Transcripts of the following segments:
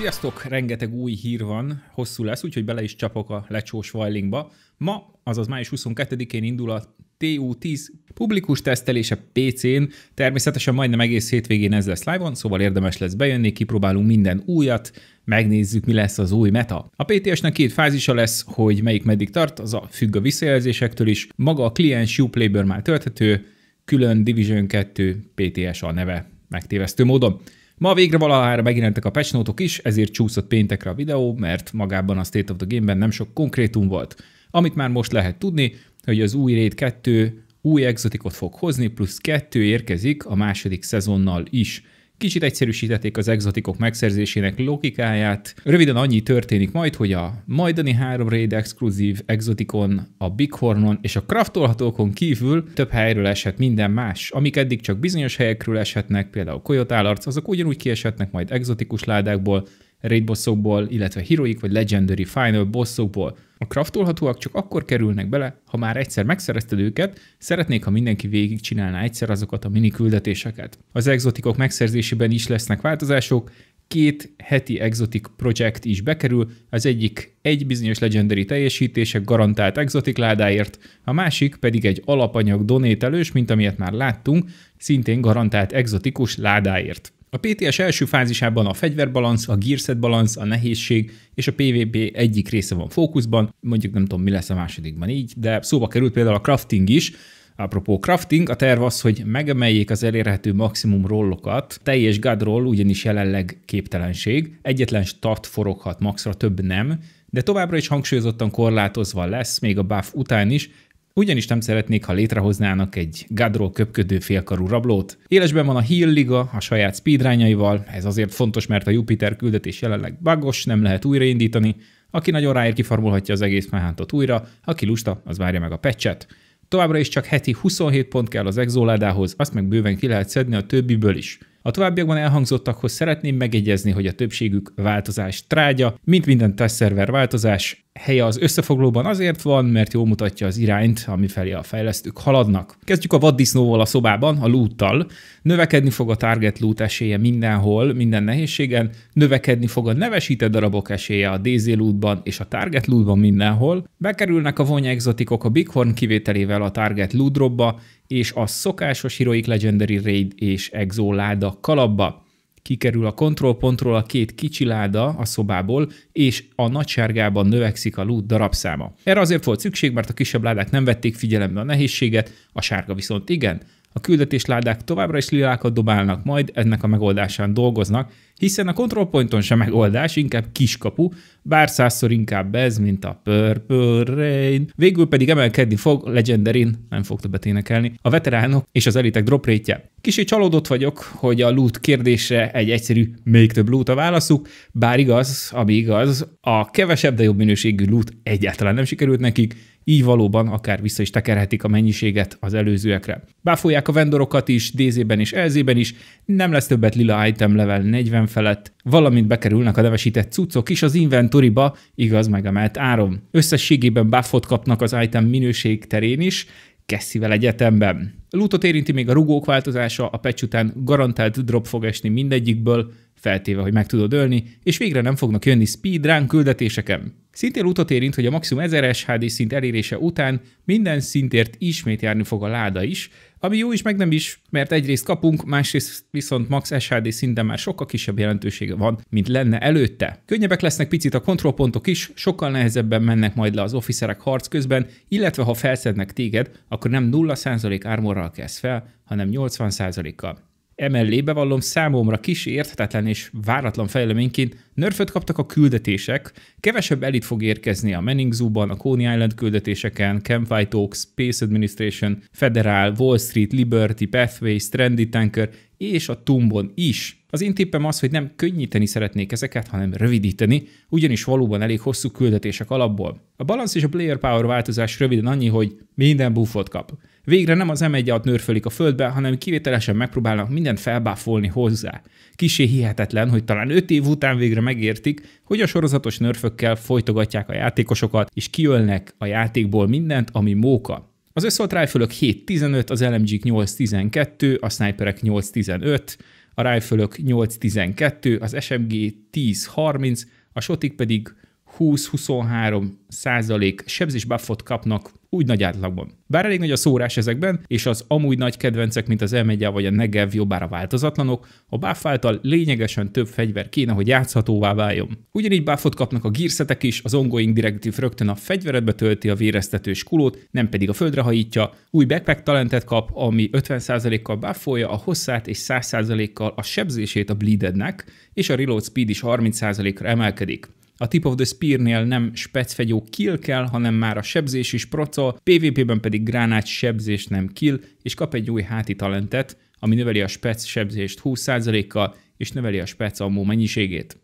Sziasztok! Rengeteg új hír van, hosszú lesz, úgyhogy bele is csapok a lecsós vajlingba. Ma, azaz május 22-én indul a TU10 publikus tesztelése PC-n. Természetesen majdnem egész hétvégén ez lesz live-on, szóval érdemes lesz bejönni, kipróbálunk minden újat, megnézzük, mi lesz az új meta. A PTS-nek két fázisa lesz, hogy melyik meddig tart, az a függ a visszajelzésektől is. Maga a kliens Uplay-ből már tölthető, külön Division 2 PTS a neve megtévesztő módon. Ma végre valahára megjelentek a patchnótok is, ezért csúszott péntekre a videó, mert magában a State of the Game-ben nem sok konkrétum volt. Amit már most lehet tudni, hogy az új Raid 2 új exotikot fog hozni, plusz kettő érkezik a második szezonnal is. Kicsit egyszerűsítették az exotikok megszerzésének logikáját. Röviden annyi történik majd, hogy a majdani három raid exkluzív exotikon, a Bighornon és a kraftolhatókon kívül több helyről esett minden más, amik eddig csak bizonyos helyekről eshetnek, például a arc, azok ugyanúgy kieshetnek majd exotikus ládákból, raid bosszokból, illetve heroik vagy legendary final bosszokból. A kraftolhatóak csak akkor kerülnek bele, ha már egyszer megszerezted őket, szeretnék, ha mindenki végigcsinálná egyszer azokat a mini küldetéseket. Az exotikok megszerzésében is lesznek változások, két heti exotic projekt is bekerül, az egyik egy bizonyos legendary teljesítése garantált exotic ládáért, a másik pedig egy alapanyag donételős, mint amilyet már láttunk, szintén garantált exotikus ládáért. A PTS első fázisában a fegyverbalansz, a gearset balansz, a nehézség és a PvP egyik része van fókuszban, mondjuk nem tudom, mi lesz a másodikban így, de szóba került például a crafting is, Apropó crafting, a terv az, hogy megemeljék az elérhető maximum rollokat, teljes god roll ugyanis jelenleg képtelenség, egyetlen start foroghat maxra, több nem, de továbbra is hangsúlyozottan korlátozva lesz, még a buff után is, ugyanis nem szeretnék, ha létrehoznának egy gadról köpködő félkarú rablót. Élesben van a Hill Liga a saját speedrányaival, ez azért fontos, mert a Jupiter küldetés jelenleg bagos, nem lehet újraindítani. Aki nagyon ráér, kifarmolhatja az egész mehántot újra, aki lusta, az várja meg a pecset. Továbbra is csak heti 27 pont kell az exoládához, azt meg bőven ki lehet szedni a többiből is. A továbbiakban elhangzottakhoz szeretném megegyezni, hogy a többségük változás trágya, mint minden testszerver változás, helye az összefoglalóban azért van, mert jól mutatja az irányt, amifelé a fejlesztők haladnak. Kezdjük a vaddisznóval a szobában, a lúttal. Növekedni fog a target loot esélye mindenhol, minden nehézségen, növekedni fog a nevesített darabok esélye a DZ lootban és a target lootban mindenhol, bekerülnek a vonya exotikok a Bighorn kivételével a target loot dropba, és a szokásos Heroic Legendary Raid és Exo láda kalapba. Kikerül a kontrollpontról a két kicsi láda a szobából, és a nagysárgában növekszik a lút darabszáma. Erre azért volt szükség, mert a kisebb ládák nem vették figyelembe a nehézséget, a sárga viszont igen, a küldetésládák továbbra is lilákat dobálnak, majd ennek a megoldásán dolgoznak, hiszen a kontrollponton sem megoldás, inkább kiskapu, bár százszor inkább ez, mint a Purple Rain. Végül pedig emelkedni fog Legendary, nem fog többet énekelni, a veteránok és az elitek drop rétje. Kicsit csalódott vagyok, hogy a loot kérdésre egy egyszerű, még több loot a válaszuk, bár igaz, ami igaz, a kevesebb, de jobb minőségű loot egyáltalán nem sikerült nekik, így valóban akár vissza is tekerhetik a mennyiséget az előzőekre. Báfolják a vendorokat is, DZ-ben és LZ-ben is, nem lesz többet lila item level 40 felett, valamint bekerülnek a nevesített cuccok is az inventoriba, igaz meg áron. Összességében buffot kapnak az item minőség terén is, Kesszivel egyetemben. Lootot érinti még a rugók változása, a patch után garantált drop fog esni mindegyikből, feltéve, hogy meg tudod ölni, és végre nem fognak jönni speedrun küldetéseken. Szintén utat érint, hogy a maximum 1000 SHD szint elérése után minden szintért ismét járni fog a láda is, ami jó is, meg nem is, mert egyrészt kapunk, másrészt viszont max SHD szinten már sokkal kisebb jelentősége van, mint lenne előtte. Könnyebbek lesznek picit a kontrollpontok is, sokkal nehezebben mennek majd le az officerek harc közben, illetve ha felszednek téged, akkor nem 0% armorral kezd fel, hanem 80%-kal. Emellé bevallom számomra kis érthetetlen és váratlan fejleményként nörföt kaptak a küldetések, kevesebb elit fog érkezni a Manning Zoo-ban, a Coney Island küldetéseken, Campfight Oaks, Space Administration, Federal, Wall Street, Liberty, Pathway, Stranded Tanker és a Tumbon is. Az én tippem az, hogy nem könnyíteni szeretnék ezeket, hanem rövidíteni, ugyanis valóban elég hosszú küldetések alapból. A balance és a player power változás röviden annyi, hogy minden buffot kap. Végre nem az M1 ad nőrfölik a földbe, hanem kivételesen megpróbálnak mindent felbáfolni hozzá. Kisé hihetetlen, hogy talán 5 év után végre megértik, hogy a sorozatos nörfökkel folytogatják a játékosokat, és kiölnek a játékból mindent, ami móka. Az összolt rifle 7-15, az LMG-k 8-12, a sniperek 8-15, a rifle 8-12, az SMG 10-30, a sotik pedig 20-23 százalék buffot kapnak, úgy nagy átlagban. Bár elég nagy a szórás ezekben, és az amúgy nagy kedvencek, mint az m vagy a Negev jobbára változatlanok, a buff által lényegesen több fegyver kéne, hogy játszhatóvá váljon. Ugyanígy buffot kapnak a gírszetek is, az ongoing direktív rögtön a fegyveredbe tölti a véreztető skulót, nem pedig a földre hajítja, új backpack talentet kap, ami 50%-kal buffolja a hosszát és 100%-kal a sebzését a bleedednek, és a reload speed is 30%-ra emelkedik. A Tip of the Spear-nél nem specfegyó kill kell, hanem már a sebzés is proca, PvP-ben pedig gránát sebzés nem kill, és kap egy új háti talentet, ami növeli a spec sebzést 20%-kal, és növeli a spec ammó mennyiségét.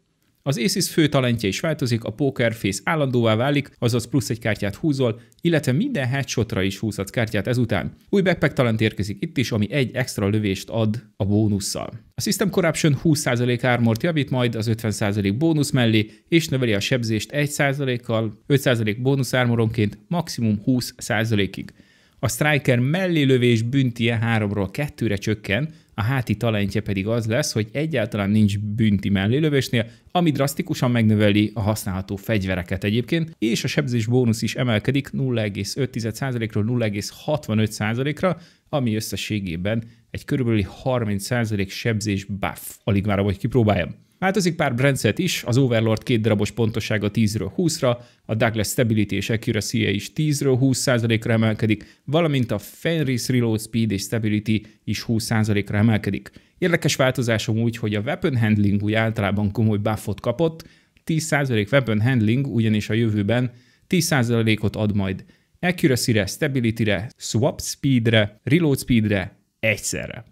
Az Aces fő talentje is változik, a Poker Face állandóvá válik, azaz plusz egy kártyát húzol, illetve minden headshotra is húzhatsz kártyát ezután. Új backpack talent érkezik itt is, ami egy extra lövést ad a bónusszal. A System Corruption 20% ármort javít majd az 50% bónusz mellé, és növeli a sebzést 1%-kal, 5% bónusz ármoronként, maximum 20%-ig. A striker mellélövés büntie 3-ról 2-re csökken, a háti talentje pedig az lesz, hogy egyáltalán nincs bünti mellélövésnél, ami drasztikusan megnöveli a használható fegyvereket egyébként, és a sebzés bónusz is emelkedik 0,5%-ról 0,65%-ra, ami összességében egy körülbelül 30% sebzés buff. Alig várom, hogy kipróbáljam. Változik pár brandset is, az Overlord két darabos pontossága 10-ről 20-ra, a Douglas Stability és accuracy -e is 10-ről 20%-ra emelkedik, valamint a Fenris Reload Speed és Stability is 20%-ra emelkedik. Érdekes változásom úgy, hogy a weapon handling úgy általában komoly buffot kapott, 10% weapon handling ugyanis a jövőben 10%-ot ad majd accuracy-re, stability-re, swap speed-re, reload speed-re, egyszerre.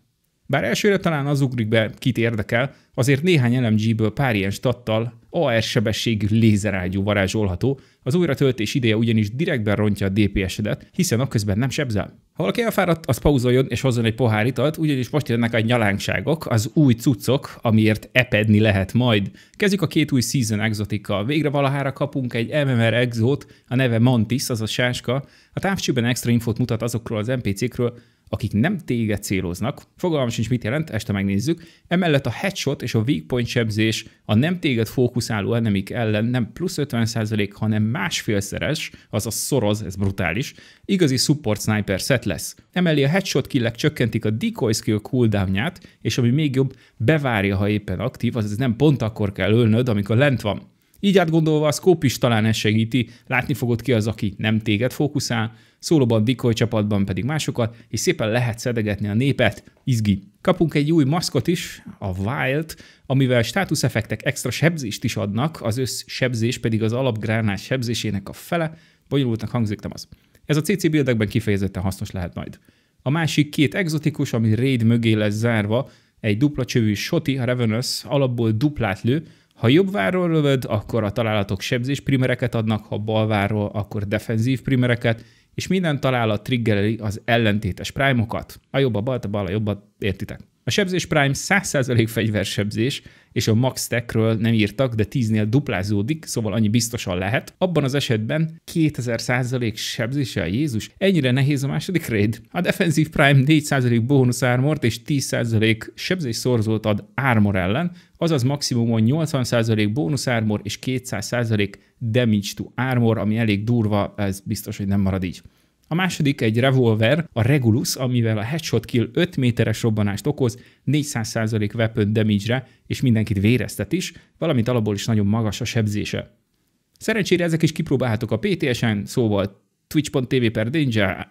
Bár elsőre talán az ugrik be, kit érdekel, azért néhány LMG-ből pár ilyen stattal AR sebességű lézerágyú varázsolható, az újratöltés ideje ugyanis direktben rontja a DPS-edet, hiszen közben nem sebzel. Ha valaki elfáradt, az pauzoljon és hozzon egy pohár italt, ugyanis most jönnek a nyalánkságok, az új cuccok, amiért epedni lehet majd. Kezdjük a két új Season exotikkal. Végre valahára kapunk egy MMR exót, a neve Mantis, azaz sáska. A távcsőben extra infót mutat azokról az NPC-kről, akik nem téged céloznak, fogalmam sincs mit jelent, este megnézzük, emellett a headshot és a weak point sebzés a nem téged fókuszáló enemik ellen nem plusz 50% hanem másfélszeres, azaz szoroz, ez brutális, igazi support sniper set lesz. Emellé a headshot killek csökkentik a decoy skill cooldownját, és ami még jobb, bevárja, ha éppen aktív, azaz nem pont akkor kell ölnöd, amikor lent van. Így átgondolva a scope is talán ez segíti, látni fogod ki az, aki nem téged fókuszál, szólóban, dikoly csapatban pedig másokat, és szépen lehet szedegetni a népet. Izgi. Kapunk egy új maszkot is, a Wild, amivel státuszefektek extra sebzést is adnak, az össz sebzés pedig az alapgránás sebzésének a fele, bonyolultnak hangzik, nem az. Ez a CC buildekben kifejezetten hasznos lehet majd. A másik két exotikus, ami raid mögé lesz zárva, egy dupla csövű Soti, a Revenus alapból duplát lő, ha jobb várról lövöd, akkor a találatok sebzés primereket adnak, ha bal várról, akkor defenzív primereket, és minden találat triggereli az ellentétes prime-okat. A jobb, a bal, a bal, a a, értitek? A sebzés Prime 100% fegyversebzés, és a max techről nem írtak, de 10-nél duplázódik, szóval annyi biztosan lehet. Abban az esetben 2000% sebzése a Jézus? Ennyire nehéz a második raid? A Defensive Prime 4% bónusz ármort és 10% sebzés szorzót ad ármor ellen, azaz maximumon 80% bónusz ármor és 200% damage to armor, ami elég durva, ez biztos, hogy nem marad így. A második egy revolver, a Regulus, amivel a headshot kill 5 méteres robbanást okoz, 400% weapon damage-re, és mindenkit véreztet is, valamint alapból is nagyon magas a sebzése. Szerencsére ezek is kipróbálhatok a PTS-en, szóval twitch.tv per danger.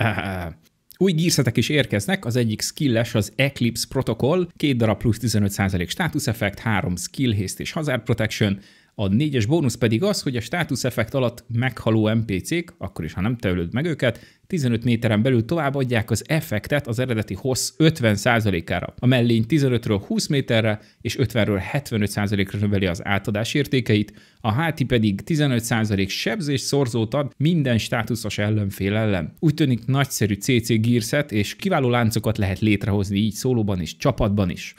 Új gírszetek is érkeznek, az egyik skilles az Eclipse Protocol, két darab plusz 15% status effect három skill haste és hazard protection, a négyes bónusz pedig az, hogy a státusz effekt alatt meghaló NPC-k, akkor is, ha nem teölöd meg őket, 15 méteren belül továbbadják az effektet az eredeti hossz 50%-ára. A mellény 15-ről 20 méterre és 50-ről 75%-ra növeli az átadás értékeit, a háti pedig 15% sebzés szorzót ad minden státuszos ellenfél ellen. Úgy tűnik nagyszerű CC gírszet és kiváló láncokat lehet létrehozni így szólóban és csapatban is.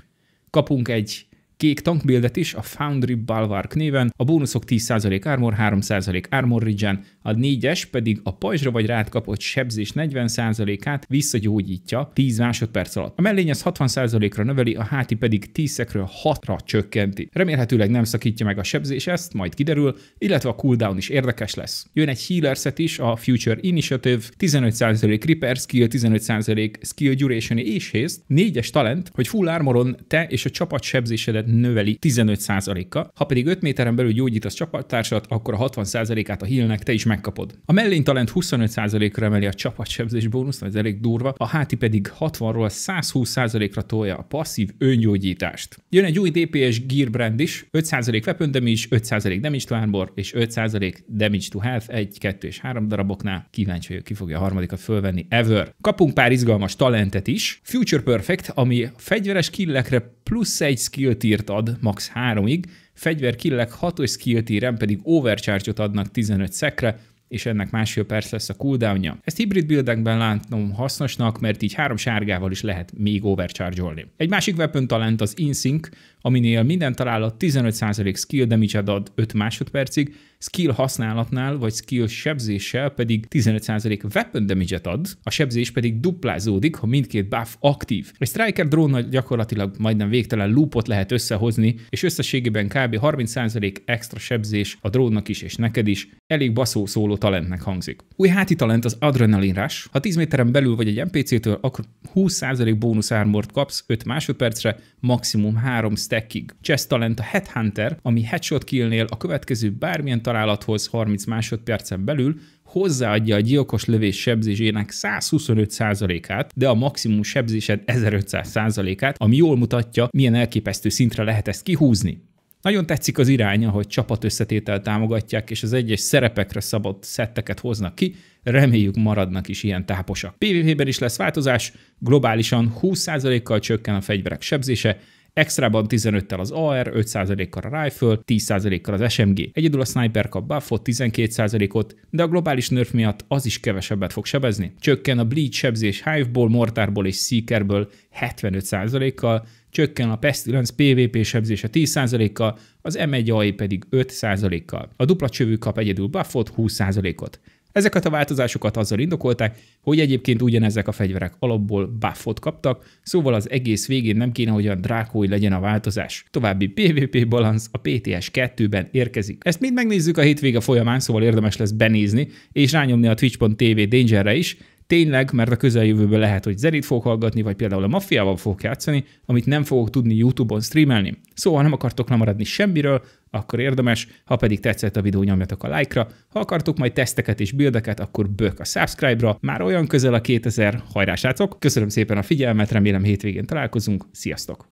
Kapunk egy kék tankbildet is a Foundry Balvark néven, a bónuszok 10% armor, 3% armor regen, a 4-es pedig a pajzsra vagy rád kapott sebzés 40%-át visszagyógyítja 10 másodperc alatt. A mellény az 60%-ra növeli, a háti pedig 10-ekről 6-ra csökkenti. Remélhetőleg nem szakítja meg a sebzés ezt, majd kiderül, illetve a cooldown is érdekes lesz. Jön egy healer set is, a Future Initiative, 15% Reaper skill, 15% skill duration és haste, 4-es talent, hogy full armoron te és a csapat sebzésedet növeli 15%-kal. Ha pedig 5 méteren belül gyógyítasz csapattársat, akkor a 60%-át a hílnek te is megkapod. A talent 25%-ra emeli a csapatsebzés bónuszt, ez elég durva, a háti pedig 60-ról 120%-ra tolja a passzív öngyógyítást. Jön egy új DPS Gear brand is, 5% weapon damage, 5% damage to armor és 5% damage to health 1, 2 és 3 daraboknál. Kíváncsi vagyok, ki fogja a harmadikat fölvenni ever. Kapunk pár izgalmas talentet is. Future Perfect, ami fegyveres killekre plusz egy skill tier tírt ad max 3-ig, fegyver killek 6-os skill tíren pedig overcharge adnak 15 szekre, és ennek másfél perc lesz a cooldownja. Ezt hibrid buildekben látom hasznosnak, mert így három sárgával is lehet még overcharge-olni. Egy másik weapon talent az Insync, aminél minden találat 15% skill damage ad 5 másodpercig, skill használatnál vagy skill sebzéssel pedig 15% weapon damage-et ad, a sebzés pedig duplázódik, ha mindkét buff aktív. Egy Striker drónnal gyakorlatilag majdnem végtelen loopot lehet összehozni, és összességében kb. 30% extra sebzés a drónnak is és neked is, elég baszó szóló talentnek hangzik. Új háti talent az Adrenaline Rush. Ha 10 méteren belül vagy egy NPC-től, akkor 20% bónusz armort kapsz 5 másodpercre, maximum 3 stackig. Chess talent a Headhunter, ami headshot killnél a következő bármilyen talent találathoz 30 másodpercen belül hozzáadja a gyilkos lövés sebzésének 125%-át, de a maximum sebzésed 1500%-át, ami jól mutatja, milyen elképesztő szintre lehet ezt kihúzni. Nagyon tetszik az iránya, hogy csapatösszetétel támogatják, és az egyes szerepekre szabott szetteket hoznak ki, reméljük maradnak is ilyen táposak. PvP-ben is lesz változás, globálisan 20%-kal csökken a fegyverek sebzése, Extrában 15-tel az AR, 5%-kal a Rifle, 10%-kal az SMG. Egyedül a Sniper kap buffot, 12%-ot, de a globális nerf miatt az is kevesebbet fog sebezni. Csökken a Bleed sebzés Hive-ból, Mortarból és Seekerből 75%-kal, csökken a Pestilence PvP sebzése 10%-kal, az M1AI pedig 5%-kal. A dupla csövű kap egyedül buffot 20%-ot. Ezeket a változásokat azzal indokolták, hogy egyébként ugyanezek a fegyverek alapból buffot kaptak, szóval az egész végén nem kéne, hogy a drákói legyen a változás. További PvP balansz a PTS 2-ben érkezik. Ezt mind megnézzük a hétvége folyamán, szóval érdemes lesz benézni, és rányomni a twitch.tv Dangerre is, Tényleg, mert a közeljövőben lehet, hogy Zerit fog hallgatni, vagy például a maffiával fogok játszani, amit nem fogok tudni YouTube-on streamelni. Szóval nem akartok lemaradni semmiről, akkor érdemes, ha pedig tetszett a videó, nyomjatok a like-ra, ha akartok majd teszteket és bildeket, akkor bök a subscribe-ra, már olyan közel a 2000 hajrásátok. Köszönöm szépen a figyelmet, remélem hétvégén találkozunk, sziasztok!